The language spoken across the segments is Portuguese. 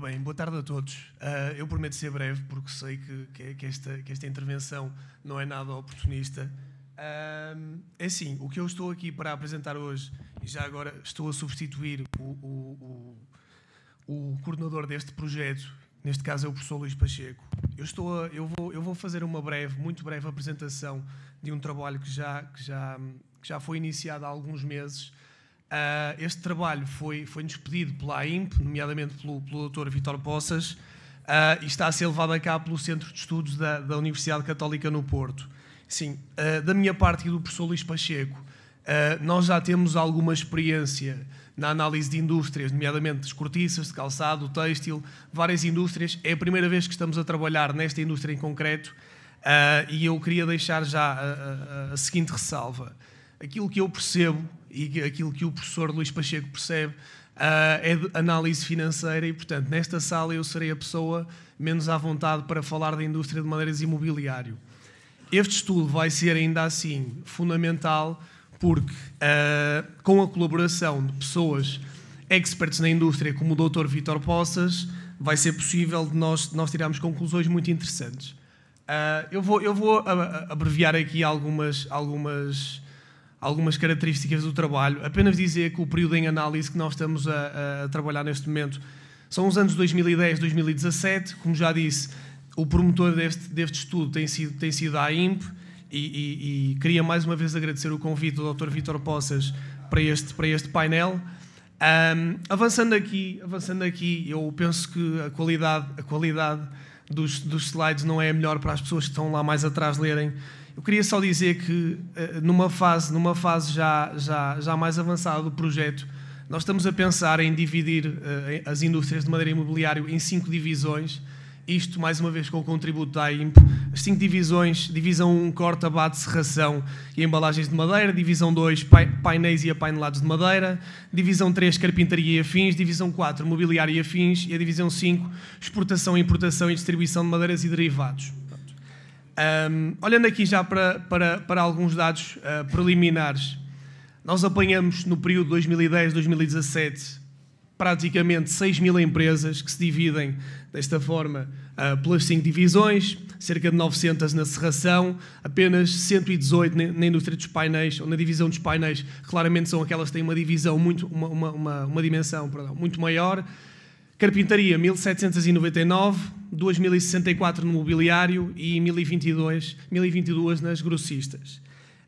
bem, boa tarde a todos. Uh, eu prometo ser breve, porque sei que, que, que, esta, que esta intervenção não é nada oportunista. Uh, é assim, o que eu estou aqui para apresentar hoje, e já agora estou a substituir o, o, o, o coordenador deste projeto, neste caso é o professor Luís Pacheco. Eu, estou a, eu, vou, eu vou fazer uma breve, muito breve apresentação de um trabalho que já, que já, que já foi iniciado há alguns meses, Uh, este trabalho foi, foi-nos pedido pela AIMP, nomeadamente pelo, pelo Dr. Vitor Poças, uh, e está a ser levado a cabo pelo Centro de Estudos da, da Universidade Católica no Porto. Sim, uh, da minha parte e do professor Luís Pacheco, nós já temos alguma experiência na análise de indústrias, nomeadamente de cortiças, de calçado, têxtil, várias indústrias. É a primeira vez que estamos a trabalhar nesta indústria em concreto e eu queria deixar já a, a, a seguinte ressalva. Aquilo que eu percebo e aquilo que o professor Luís Pacheco percebe Uh, é de análise financeira e, portanto, nesta sala eu serei a pessoa menos à vontade para falar da indústria de madeiras imobiliário. Este estudo vai ser ainda assim fundamental porque, uh, com a colaboração de pessoas experts na indústria, como o Dr. Vitor Poças, vai ser possível de nós, de nós tirarmos conclusões muito interessantes. Uh, eu vou, eu vou abreviar aqui algumas, algumas algumas características do trabalho. Apenas dizer que o período em análise que nós estamos a, a trabalhar neste momento são os anos 2010, 2017. Como já disse, o promotor deste, deste estudo tem sido, tem sido a IMP e, e, e queria mais uma vez agradecer o convite do Dr. Vítor Poças para este, para este painel. Um, avançando aqui, avançando aqui, eu penso que a qualidade, a qualidade dos, dos slides não é a melhor para as pessoas que estão lá mais atrás lerem eu queria só dizer que eh, numa fase, numa fase já, já, já mais avançada do projeto, nós estamos a pensar em dividir eh, as indústrias de madeira imobiliário em cinco divisões. Isto, mais uma vez, com o contributo da AIMP. As cinco divisões, divisão 1, corta, bate, serração e embalagens de madeira. Divisão 2, painéis e apainelados de madeira. Divisão 3, carpintaria e afins. Divisão 4, mobiliário e afins. E a divisão 5, exportação, importação e distribuição de madeiras e derivados. Um, olhando aqui já para, para, para alguns dados uh, preliminares, nós apanhamos no período 2010-2017 praticamente 6 mil empresas que se dividem desta forma uh, pelas 5 divisões, cerca de 900 na serração, apenas 118 na indústria dos painéis, ou na divisão dos painéis, claramente são aquelas que têm uma divisão muito, uma, uma, uma dimensão perdão, muito maior, Carpintaria, 1799, 2064 no mobiliário e 1022, 1022 nas grossistas.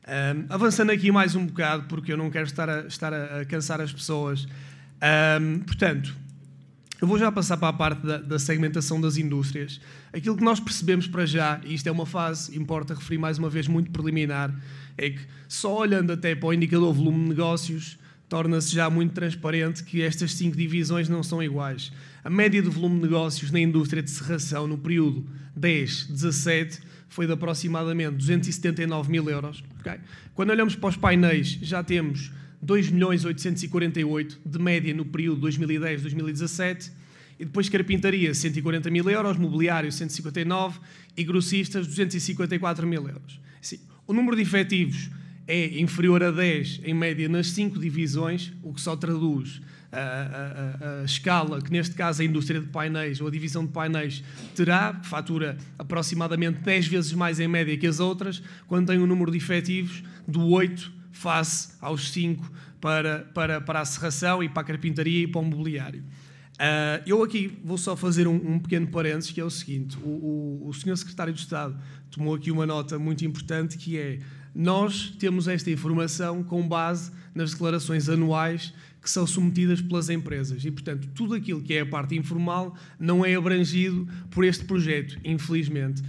Um, avançando aqui mais um bocado, porque eu não quero estar a, estar a cansar as pessoas. Um, portanto, eu vou já passar para a parte da, da, segmentação das indústrias. Aquilo que nós percebemos para já, e isto é uma fase, importa referir mais uma vez, muito preliminar, é que só olhando até para o indicador volume de negócios, torna-se já muito transparente que estas cinco divisões não são iguais. A média do volume de negócios na indústria de serração no período 10-17 foi de aproximadamente 279 mil euros. Okay? Quando olhamos para os painéis, já temos 2 milhões 848 de média no período 2010-2017 e depois carpintaria 140 mil euros, mobiliário 159 e grossistas 254 mil euros. o número de efetivos é inferior a 10 em média nas cinco divisões, o que só traduz a, a, a, escala que, neste caso, a indústria de painéis ou a divisão de painéis terá, fatura aproximadamente 10 vezes mais em média que as outras, quando tem um número de efetivos do 8 face aos 5 para, para, para a serração e para a carpintaria e para o mobiliário. Uh, eu aqui vou só fazer um, um, pequeno parênteses, que é o seguinte: o, o, o senhor secretário de Estado tomou aqui uma nota muito importante que é nós temos esta informação com base nas declarações anuais que são submetidas pelas empresas e, portanto, tudo aquilo que é a parte informal não é abrangido por este projeto, infelizmente.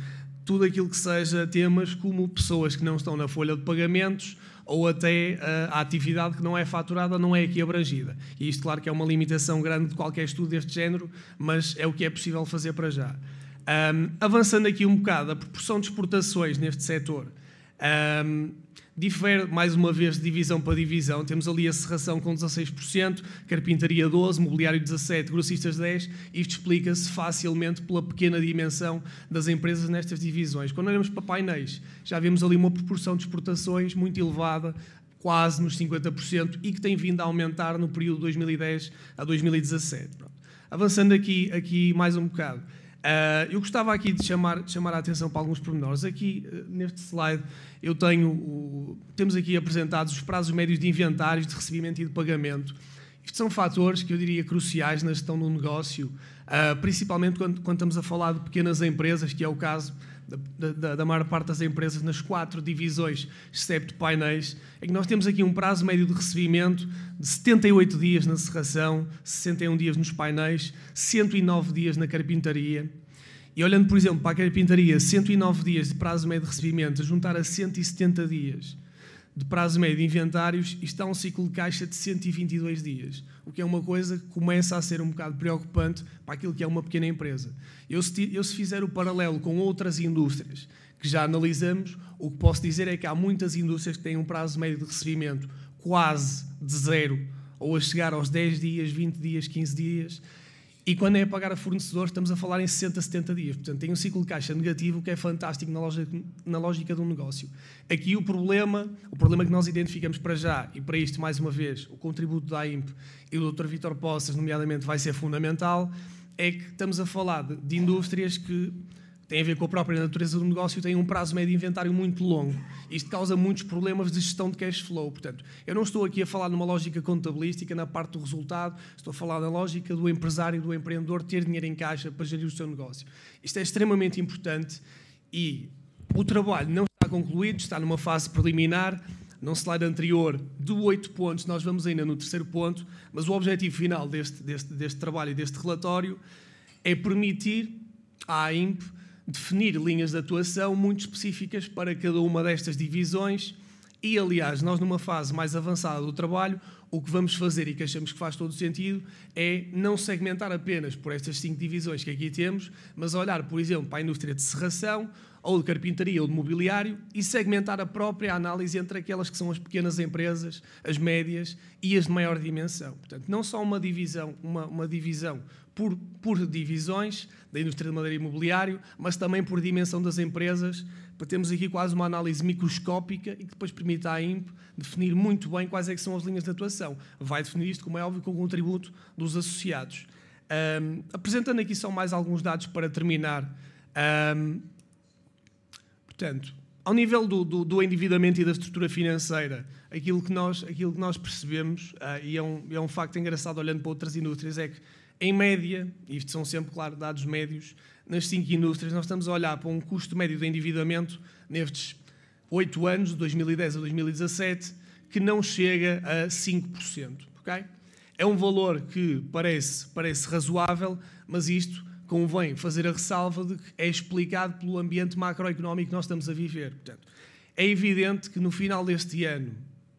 Tudo aquilo que seja temas como pessoas que não estão na folha de pagamentos ou até a, ah, a atividade que não é faturada não é aqui abrangida. E isto, claro, que é uma limitação grande de qualquer estudo deste género, mas é o que é possível fazer para já. Um, avançando aqui um bocado, a proporção de exportações neste setor um, difere mais uma vez de divisão para divisão. Temos ali a serração com 16%, carpintaria 12%, mobiliário 17%, grossistas 10%. Isto explica-se facilmente pela pequena dimensão das empresas nestas divisões. Quando olhamos para painéis, já vemos ali uma proporção de exportações muito elevada, quase nos 50%, e que tem vindo a aumentar no período 2010 a 2017. Pronto. Avançando aqui, aqui mais um bocado. Uh, eu gostava aqui de chamar, de chamar a atenção para alguns pormenores. Aqui, uh, neste slide, eu tenho o, temos aqui apresentados os prazos médios de inventários, de recebimento e de pagamento. Isto são fatores que eu diria cruciais na gestão do negócio, uh, principalmente quando, quando, estamos a falar de pequenas empresas, que é o caso da, da, da maior parte das empresas nas quatro divisões, excepto painéis, é que nós temos aqui um prazo médio de recebimento de 78 dias na serração, 61 dias nos painéis, 109 dias na carpintaria. E olhando, por exemplo, para a carpintaria, 109 dias de prazo médio de recebimento, a juntar a 170 dias de prazo médio de inventários e está um ciclo de caixa de 122 dias, o que é uma coisa que começa a ser um bocado preocupante para aquilo que é uma pequena empresa. Eu se, eu, se fizer o paralelo com outras indústrias que já analisamos, o que posso dizer é que há muitas indústrias que têm um prazo médio de recebimento quase de zero, ou a chegar aos 10 dias, 20 dias, 15 dias, e quando é pagar a fornecedor, estamos a falar em 60, 70 dias. Portanto, tem um ciclo de caixa negativo, que é fantástico na lógica, na lógica de um negócio. Aqui o problema, o problema que nós identificamos para já, e para isto, mais uma vez, o contributo da AIMP e do Dr. Vitor Poças, nomeadamente, vai ser fundamental, é que estamos a falar de, de indústrias que tem a ver com a própria natureza do negócio, tem um prazo médio de inventário muito longo. Isto causa muitos problemas de gestão de cash flow. Portanto, eu não estou aqui a falar numa lógica contabilística na parte do resultado, estou a falar da lógica do empresário, do empreendedor ter dinheiro em caixa para gerir o seu negócio. Isto é extremamente importante e o trabalho não está concluído, está numa fase preliminar. Num slide anterior, de oito pontos, nós vamos ainda no terceiro ponto, mas o objetivo final deste, deste, deste trabalho e deste relatório é permitir à AIMP definir linhas de atuação muito específicas para cada uma destas divisões. E, aliás, nós, numa fase mais avançada do trabalho, o que vamos fazer e que achamos que faz todo sentido é não segmentar apenas por estas cinco divisões que aqui temos, mas olhar, por exemplo, para a indústria de serração, ou de carpintaria ou de mobiliário e segmentar a própria análise entre aquelas que são as pequenas empresas, as médias e as de maior dimensão. Portanto, não só uma divisão, uma, uma divisão por, por divisões da indústria de madeira e mobiliário, mas também por dimensão das empresas, para termos aqui quase uma análise microscópica e que depois permita à IMP definir muito bem quais é são as linhas de atuação. Vai definir isto, como é óbvio, com o contributo dos associados. Um, apresentando aqui só mais alguns dados para terminar. Um, Portanto, ao nível do, do, do, endividamento e da estrutura financeira, aquilo que nós, aquilo que nós percebemos, ah, e é um, é um facto engraçado olhando para outras indústrias, é que, em média, e isto são sempre, claro, dados médios, nas cinco indústrias, nós estamos a olhar para um custo médio de endividamento nestes oito anos, de 2010 a 2017, que não chega a 5%. Okay? É um valor que parece, parece razoável, mas isto convém fazer a ressalva de que é explicado pelo ambiente macroeconómico que nós estamos a viver. Portanto, é evidente que no final deste ano,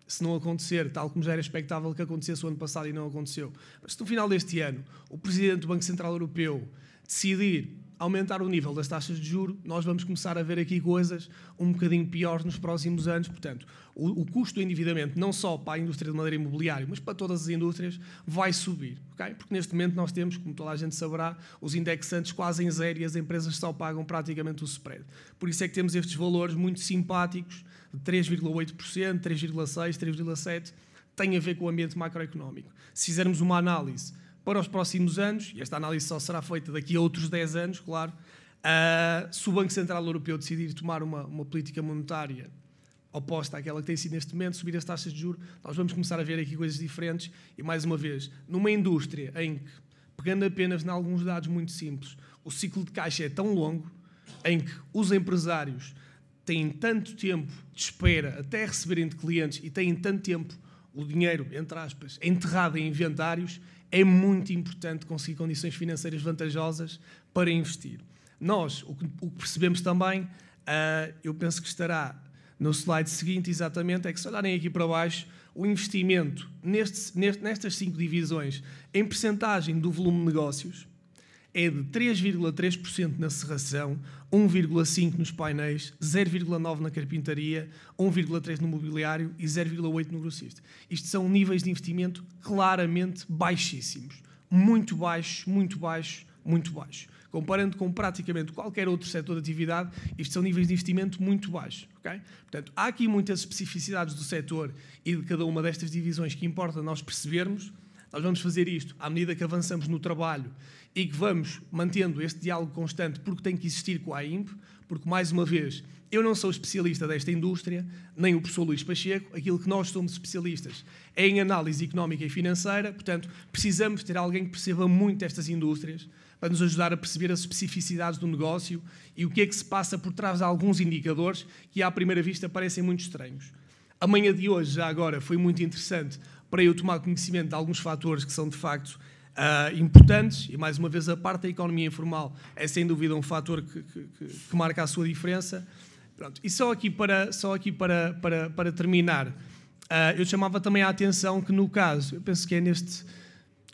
se não acontecer, tal como já era expectável que acontecesse o ano passado e não aconteceu, mas se no final deste ano o Presidente do Banco Central Europeu decidir aumentar o nível das taxas de juro, nós vamos começar a ver aqui coisas um bocadinho piores nos próximos anos. Portanto, o, o custo do endividamento, não só para a indústria de madeira imobiliária, mas para todas as indústrias, vai subir. Okay? Porque neste momento nós temos, como toda a gente saberá, os indexantes quase em zero e as empresas só pagam praticamente o spread. Por isso é que temos estes valores muito simpáticos de 3,8%, 3,6%, 3,7%. Tem a ver com o ambiente macroeconómico. Se fizermos uma análise para os próximos anos, e esta análise só será feita daqui a outros 10 anos, claro, uh, se o Banco Central Europeu decidir tomar uma, uma política monetária oposta àquela que tem sido neste momento, subir as taxas de juros, nós vamos começar a ver aqui coisas diferentes. E mais uma vez, numa indústria em que, pegando apenas em alguns dados muito simples, o ciclo de caixa é tão longo, em que os empresários têm tanto tempo de espera até receberem de clientes e têm tanto tempo o dinheiro, entre aspas, enterrado em inventários, é muito importante conseguir condições financeiras vantajosas para investir. Nós, o que, o que percebemos também, uh, eu penso que estará no slide seguinte exatamente, é que se olharem aqui para baixo, o investimento nestes nestas cinco divisões em percentagem do volume de negócios é de 3,3% na serração, 1,5% nos painéis, 0,9% na carpintaria, 1,3% no mobiliário e 0,8% no grossista. Isto são níveis de investimento claramente baixíssimos. Muito baixo, muito baixo, muito baixo. Comparando com praticamente qualquer outro setor de atividade, isto são níveis de investimento muito baixos. Okay? Portanto, há aqui muitas especificidades do setor e de cada uma destas divisões que importa nós percebermos. Nós vamos fazer isto à medida que avançamos no trabalho e que vamos mantendo este diálogo constante porque tem que existir com a IMP, porque, mais uma vez, eu não sou especialista desta indústria, nem o professor Luís Pacheco, aquilo que nós somos especialistas é em análise económica e financeira, portanto, precisamos ter alguém que perceba muito estas indústrias para nos ajudar a perceber as especificidades do negócio e o que é que se passa por trás de alguns indicadores que, à primeira vista, parecem muito estranhos. A manhã de hoje, já agora, foi muito interessante para eu tomar conhecimento de alguns fatores que são, de facto, uh, importantes, e mais uma vez a parte da economia informal é sem dúvida um fator que, que, que marca a sua diferença. Pronto. E só aqui para, só aqui para, para, para terminar, uh, eu chamava também a atenção que no caso, eu penso que é neste.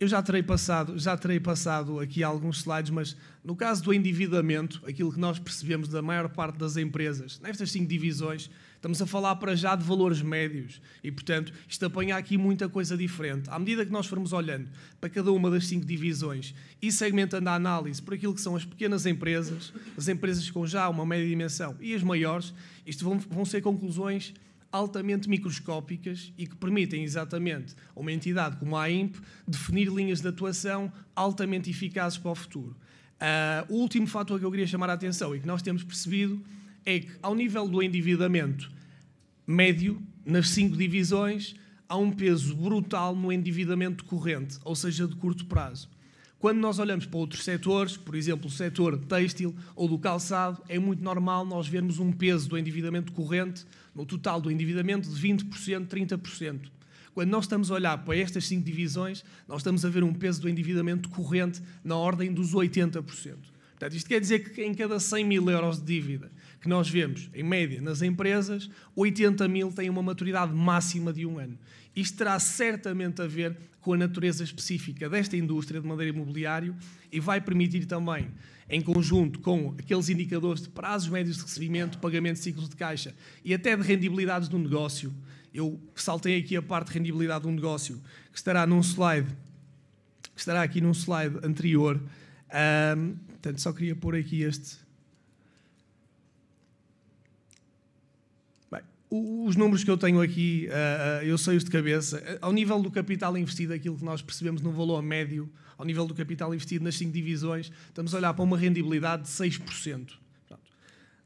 Eu já terei passado, já terei passado aqui alguns slides, mas no caso do endividamento, aquilo que nós percebemos da maior parte das empresas, nestas cinco divisões, Estamos a falar para já de valores médios e, portanto, isto apanha aqui muita coisa diferente. À medida que nós formos olhando para cada uma das cinco divisões e segmentando a análise por aquilo que são as pequenas empresas, as empresas com já uma média dimensão e as maiores, isto vão, vão ser conclusões altamente microscópicas e que permitem exatamente a uma entidade como a AIMP definir linhas de atuação altamente eficazes para o futuro. Uh, o último fator que eu queria chamar a atenção e que nós temos percebido é que, ao nível do endividamento médio, nas cinco divisões, há um peso brutal no endividamento corrente, ou seja, de curto prazo. Quando nós olhamos para outros setores, por exemplo, o setor têxtil ou do calçado, é muito normal nós vermos um peso do endividamento corrente, no total do endividamento, de 20%, 30%. Quando nós estamos a olhar para estas cinco divisões, nós estamos a ver um peso do endividamento corrente na ordem dos 80%. Portanto, isto quer dizer que em cada 100 mil euros de dívida que nós vemos, em média, nas empresas, 80 mil têm uma maturidade máxima de um ano. Isto terá certamente a ver com a natureza específica desta indústria de madeira imobiliário e vai permitir também, em conjunto com aqueles indicadores de prazos médios de recebimento, pagamento de ciclos de caixa e até de rendibilidades do negócio, eu saltei aqui a parte de rendibilidade do negócio, que estará num slide, que estará aqui num slide anterior, um, portanto, só queria pôr aqui este. Bem, os números que eu tenho aqui, uh, eu sei-os de cabeça. Ao nível do capital investido, aquilo que nós percebemos no valor médio, ao nível do capital investido nas cinco divisões, estamos a olhar para uma rendibilidade de 6%. Pronto.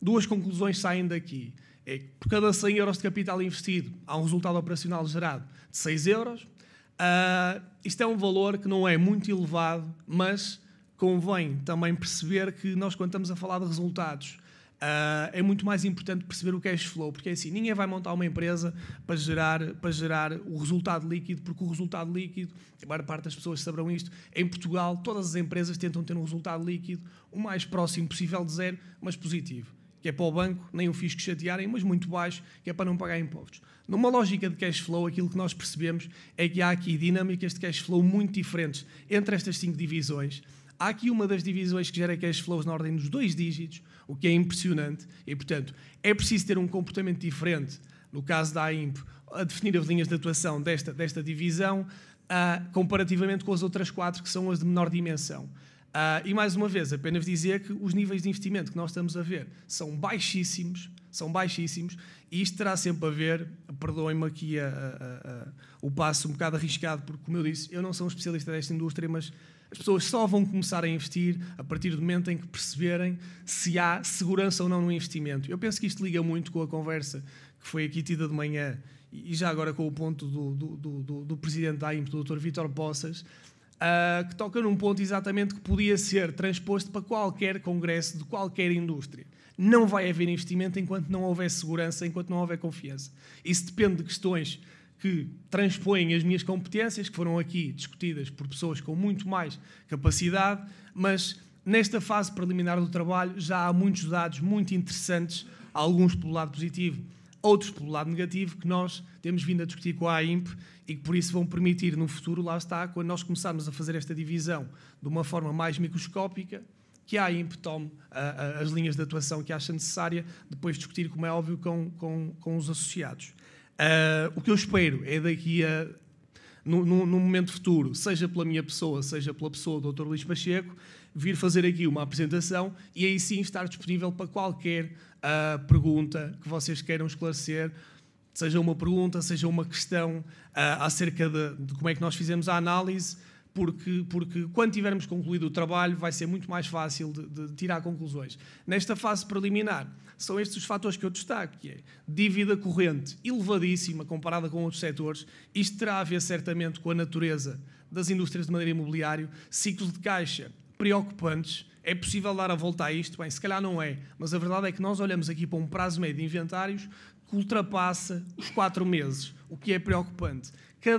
Duas conclusões saem daqui. É que por cada 100 euros de capital investido, há um resultado operacional gerado de 6 euros. Uh, isto é um valor que não é muito elevado, mas convém também perceber que nós, quando estamos a falar de resultados, Uh, é muito mais importante perceber o cash flow, porque é assim, ninguém vai montar uma empresa para gerar, para gerar o resultado líquido, porque o resultado líquido, a maior parte das pessoas saberão isto, em Portugal todas as empresas tentam ter um resultado líquido o mais próximo possível de zero, mas positivo. Que é para o banco, nem o fisco chatearem, mas muito baixo, que é para não pagar impostos. Numa lógica de cash flow, aquilo que nós percebemos é que há aqui dinâmicas de cash flow muito diferentes entre estas cinco divisões Há aqui uma das divisões que gera cash flows na ordem dos dois dígitos, o que é impressionante, e portanto é preciso ter um comportamento diferente, no caso da AIMP, a definir as linhas de atuação desta, desta divisão, uh, comparativamente com as outras quatro que são as de menor dimensão. Uh, e mais uma vez, apenas dizer que os níveis de investimento que nós estamos a ver são baixíssimos, são baixíssimos, e isto terá sempre a ver, perdoem-me aqui a, a, a, o passo um bocado arriscado, porque como eu disse, eu não sou um especialista desta indústria, mas as pessoas só vão começar a investir a partir do momento em que perceberem se há segurança ou não no investimento. Eu penso que isto liga muito com a conversa que foi aqui tida de manhã e já agora com o ponto do, do, do, do presidente da AIMP, do Dr. Vítor Poças, uh, que toca num ponto exatamente que podia ser transposto para qualquer congresso de qualquer indústria. Não vai haver investimento enquanto não houver segurança, enquanto não houver confiança. Isso depende de questões que transpõem as minhas competências, que foram aqui discutidas por pessoas com muito mais capacidade, mas nesta fase preliminar do trabalho já há muitos dados muito interessantes, alguns pelo lado positivo, outros pelo lado negativo, que nós temos vindo a discutir com a AIMP e que por isso vão permitir no futuro, lá está, quando nós começarmos a fazer esta divisão de uma forma mais microscópica, que a AIMP tome a, a, as linhas de atuação que acha necessária, depois discutir, como é óbvio, com, com, com os associados. Uh, o que eu espero é daqui a. num momento futuro, seja pela minha pessoa, seja pela pessoa do Dr. Luís Pacheco, vir fazer aqui uma apresentação e aí sim estar disponível para qualquer uh, pergunta que vocês queiram esclarecer, seja uma pergunta, seja uma questão uh, acerca de, de como é que nós fizemos a análise porque, porque quando tivermos concluído o trabalho vai ser muito mais fácil de, de, tirar conclusões. Nesta fase preliminar, são estes os fatores que eu destaco, que é dívida corrente elevadíssima comparada com outros setores, isto terá a ver certamente com a natureza das indústrias de madeira imobiliário, ciclos de caixa preocupantes, é possível dar a volta a isto? Bem, se calhar não é, mas a verdade é que nós olhamos aqui para um prazo médio de inventários que ultrapassa os quatro meses, o que é preocupante.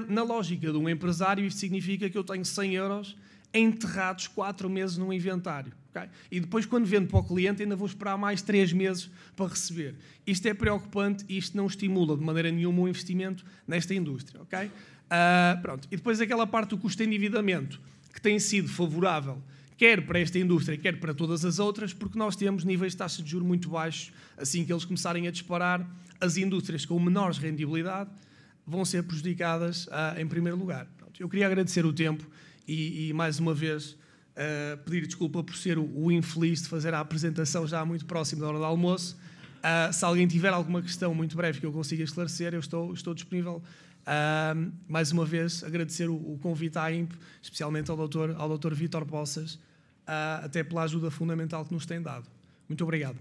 Na lógica de um empresário, isso significa que eu tenho 100 euros enterrados quatro meses num inventário. Okay? E depois, quando vendo para o cliente, ainda vou esperar mais três meses para receber. Isto é preocupante e isto não estimula de maneira nenhuma o investimento nesta indústria. Okay? Uh, pronto. E depois aquela parte do custo de endividamento, que tem sido favorável quer para esta indústria, quer para todas as outras, porque nós temos níveis de taxa de juros muito baixos. Assim que eles começarem a disparar, as indústrias com menores rendibilidade vão ser prejudicadas ah, em primeiro lugar. Pronto, eu queria agradecer o tempo e, e mais uma vez, ah, pedir desculpa por ser o, o infeliz de fazer a apresentação já muito próximo da hora do almoço. Uh, se alguém tiver alguma questão muito breve que eu consiga esclarecer, eu estou, estou disponível. Uh, mais uma vez, agradecer o, o, convite à IMP, especialmente ao doutor, ao doutor Vítor Poças, uh, até pela ajuda fundamental que nos tem dado. Muito obrigado.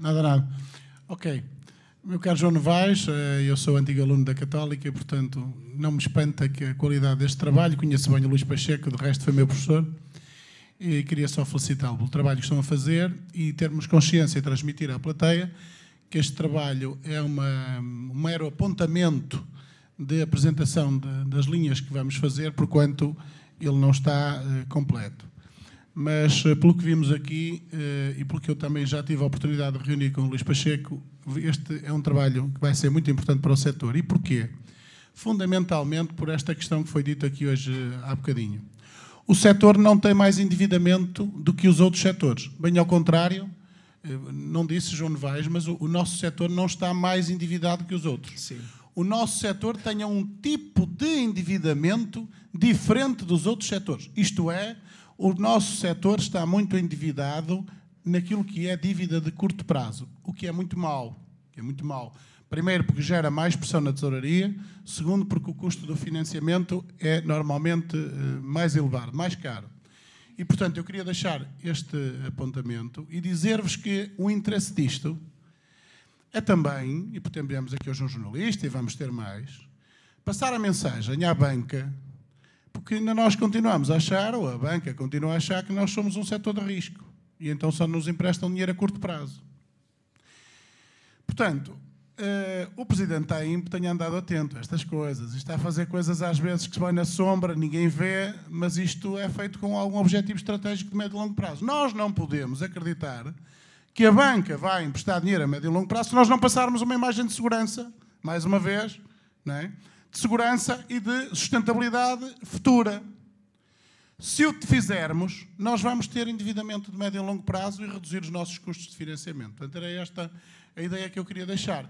Nada, nada. Ok meu caro João Novaes, eh, eu sou antigo aluno da Católica e, portanto, não me espanta que a qualidade deste trabalho, conheço bem o Luís Pacheco, de resto foi meu professor, e queria só felicitá-lo pelo trabalho que estão a fazer e termos consciência e transmitir à plateia que este trabalho é uma, um mero apontamento de apresentação de, das linhas que vamos fazer, porquanto ele não está eh, completo. Mas, eh, pelo que vimos aqui, e pelo que eu também já tive a oportunidade de reunir com o Luís Pacheco, este é um trabalho que vai ser muito importante para o setor. E porquê? Fundamentalmente por esta questão que foi dita aqui hoje há bocadinho. O setor não tem mais endividamento do que os outros setores. Bem ao contrário, eh, não disse João Novaes, mas o, nosso setor não está mais endividado que os outros. Sim. O nosso setor tem um tipo de endividamento diferente dos outros setores. Isto é, o nosso setor está muito endividado naquilo que é dívida de curto prazo, o que é muito mau. É muito mau. Primeiro, porque gera mais pressão na tesouraria. Segundo, porque o custo do financiamento é normalmente eh, mais elevado, mais caro. E, portanto, eu queria deixar este apontamento e dizer-vos que o interesse disto é também, e portanto viemos aqui hoje um jornalista e vamos ter mais, passar a mensagem à banca, porque ainda nós continuamos a achar, ou a banca continua a achar, que nós somos um setor de risco. E então só nos emprestam dinheiro a curto prazo. Portanto, Uh, o presidente da IMP tem andado atento a estas coisas. Está a fazer coisas às vezes que se vai na sombra, ninguém vê, mas isto é feito com algum objetivo estratégico de médio e longo prazo. Nós não podemos acreditar que a banca vai emprestar dinheiro a médio e longo prazo se nós não passarmos uma imagem de segurança, mais uma vez, é? de segurança e de sustentabilidade futura. Se o fizermos, nós vamos ter endividamento de médio e longo prazo e reduzir os nossos custos de financiamento. Portanto, era esta a ideia que eu queria deixar.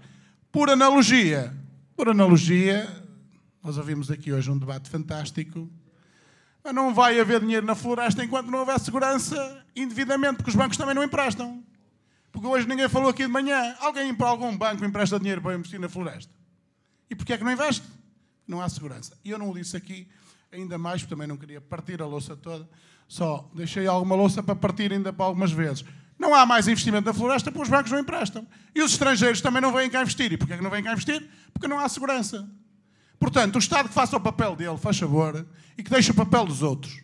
Por analogia, por analogia, nós ouvimos aqui hoje um debate fantástico. Mas não vai haver dinheiro na floresta enquanto não houver segurança, endividamento, porque os bancos também não emprestam. Porque hoje ninguém falou aqui de manhã. Alguém para algum banco empresta dinheiro para investir na floresta. E porquê é que não investe? Não há segurança. E eu não o disse aqui, ainda mais, porque também não queria partir a louça toda, só deixei alguma louça para partir ainda para algumas vezes. Não há mais investimento na floresta porque os bancos não emprestam. E os estrangeiros também não vêm cá investir. E porquê é que não vêm cá investir? Porque não há segurança. Portanto, o Estado que faça o papel dele, faz favor, e que deixe o papel dos outros.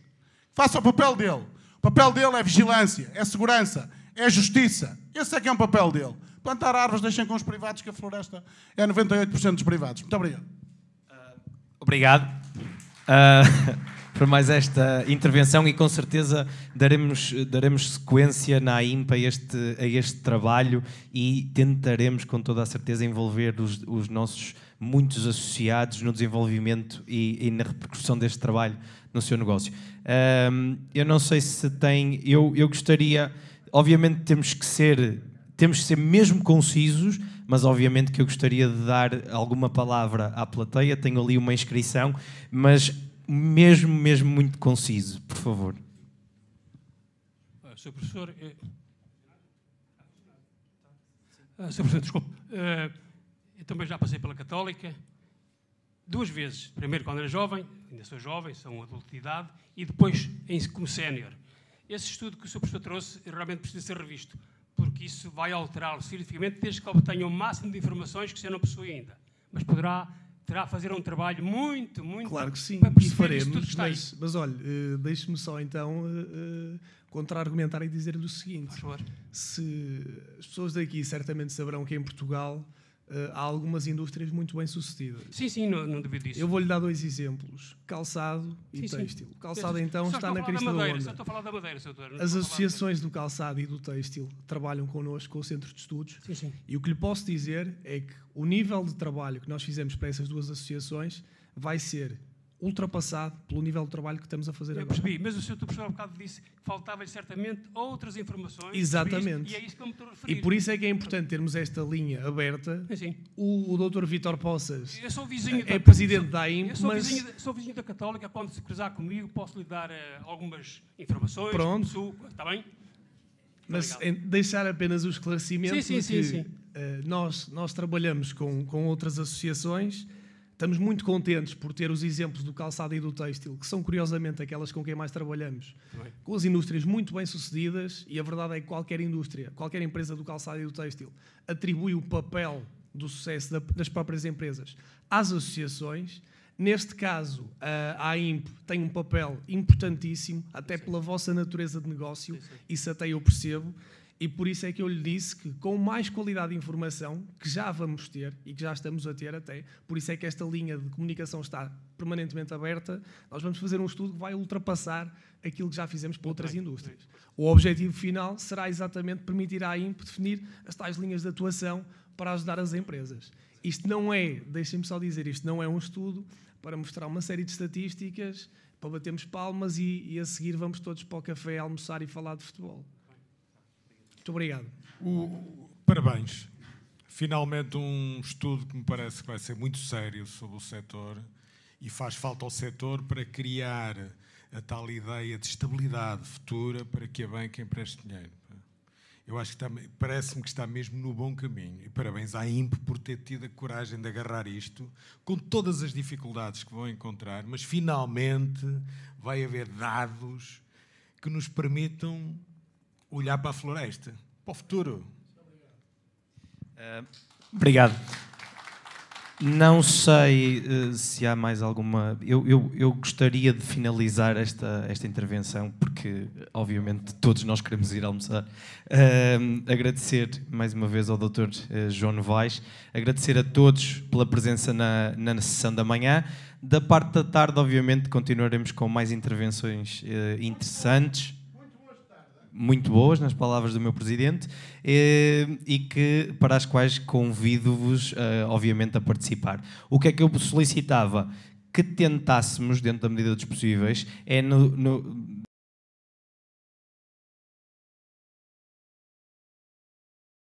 Faça o papel dele. O papel dele é vigilância, é segurança, é justiça. Esse é que é um papel dele. Plantar árvores, deixem com os privados, que a floresta é 98% dos privados. Muito obrigado. Uh, obrigado uh, por mais esta intervenção e com certeza daremos, daremos sequência na IMPA a este, a este trabalho e tentaremos com toda a certeza envolver os, os nossos muitos associados no desenvolvimento e, e, na repercussão deste trabalho no seu negócio. Um, eu não sei se tem. Eu, eu gostaria. Obviamente temos que ser. Temos que ser mesmo concisos, mas obviamente que eu gostaria de dar alguma palavra à plateia. Tenho ali uma inscrição, mas mesmo, mesmo muito conciso, por favor. Ah, Sr. Professor, é... ah, Sr. Professor, desculpe. Eh, eu também já passei pela Católica duas vezes. Primeiro quando era jovem, ainda sou jovem, sou um adulto de idade, e depois como sénior. Esse estudo que o Sr. Professor trouxe realmente precisa ser revisto porque isso vai alterá-lo cientificamente, desde que obtenha o máximo de informações que você não possui ainda. Mas poderá terá a fazer um trabalho muito, muito... Claro que sim, para isso faremos, mas, mas olha, eh, deixe-me só então eh, eh, contra-argumentar e dizer-lhe o seguinte. Se as pessoas daqui certamente saberão que em Portugal eh, há algumas indústrias muito bem sucedidas. Sim, sim, não, não devido disso. Eu vou-lhe dar dois exemplos: calçado sim, e têxtil. O calçado, sim, então, só está na crista da, madeira, da onda. Só falar da madeira, doutor, As associações do calçado e do têxtil trabalham connosco com o Centro de Estudos. E o que lhe posso dizer é que o nível de trabalho que nós fizemos para essas duas associações vai ser ultrapassado pelo nível de trabalho que estamos a fazer eu agora. Percebi, mas o senhor professor há um bocado disse que faltavam certamente outras informações. Exatamente. Isto, e é isso que eu me estou a referir. E por isso é que é importante termos esta linha aberta. É o, o doutor Vitor Poças eu sou vizinho é da, presidente sou, da AIM, eu sou mas... Vizinho, sou vizinho da Católica, pode-se cruzar comigo, posso lhe dar uh, algumas informações. Pronto. Sul, está bem? Mas eh, deixar apenas o esclarecimento sim, sim, de que sim, sim. Uh, eh, nós, nós trabalhamos com, com outras associações Estamos muito contentes por ter os exemplos do calçado e do têxtil, que são curiosamente aquelas com quem mais trabalhamos, Bem. com as indústrias muito bem sucedidas, e a verdade é que qualquer indústria, qualquer empresa do calçado e do têxtil, atribui o papel do sucesso das próprias empresas às associações. Neste caso, a AIMP tem um papel importantíssimo, até pela vossa natureza de negócio, isso até eu percebo, e por isso é que eu lhe disse que, com mais qualidade de informação, que já vamos ter e que já estamos a ter até, por isso é que esta linha de comunicação está permanentemente aberta, nós vamos fazer um estudo que vai ultrapassar aquilo que já fizemos para outras indústrias. É o objetivo final será exatamente permitir à IMP definir as tais linhas de atuação para ajudar as empresas. Isto não é, deixem-me só dizer, isto não é um estudo para mostrar uma série de estatísticas, para batermos palmas e, e a seguir vamos todos para o café almoçar e falar de futebol. Muito obrigado. O... Parabéns. Finalmente, um estudo que me parece que vai ser muito sério sobre o setor e faz falta ao setor para criar a tal ideia de estabilidade futura para que a banca empreste dinheiro. Eu acho que parece-me que está mesmo no bom caminho. E parabéns à IMP por ter tido a coragem de agarrar isto, com todas as dificuldades que vão encontrar, mas finalmente vai haver dados que nos permitam olhar para a floresta, para o futuro. obrigado. Não sei uh, se há mais alguma. Eu, eu, eu, gostaria de finalizar esta, esta intervenção, porque, obviamente, todos nós queremos ir almoçar. Uh, agradecer mais uma vez ao Dr. Eh, João Novaes, agradecer a todos pela presença na, na sessão da manhã. Da parte da tarde, obviamente, continuaremos com mais intervenções eh, interessantes muito boas, nas palavras do meu presidente, eh, e que, para as quais convido-vos, eh, obviamente, a participar. O que é que eu solicitava? Que tentássemos, dentro da medida dos possíveis, é no, no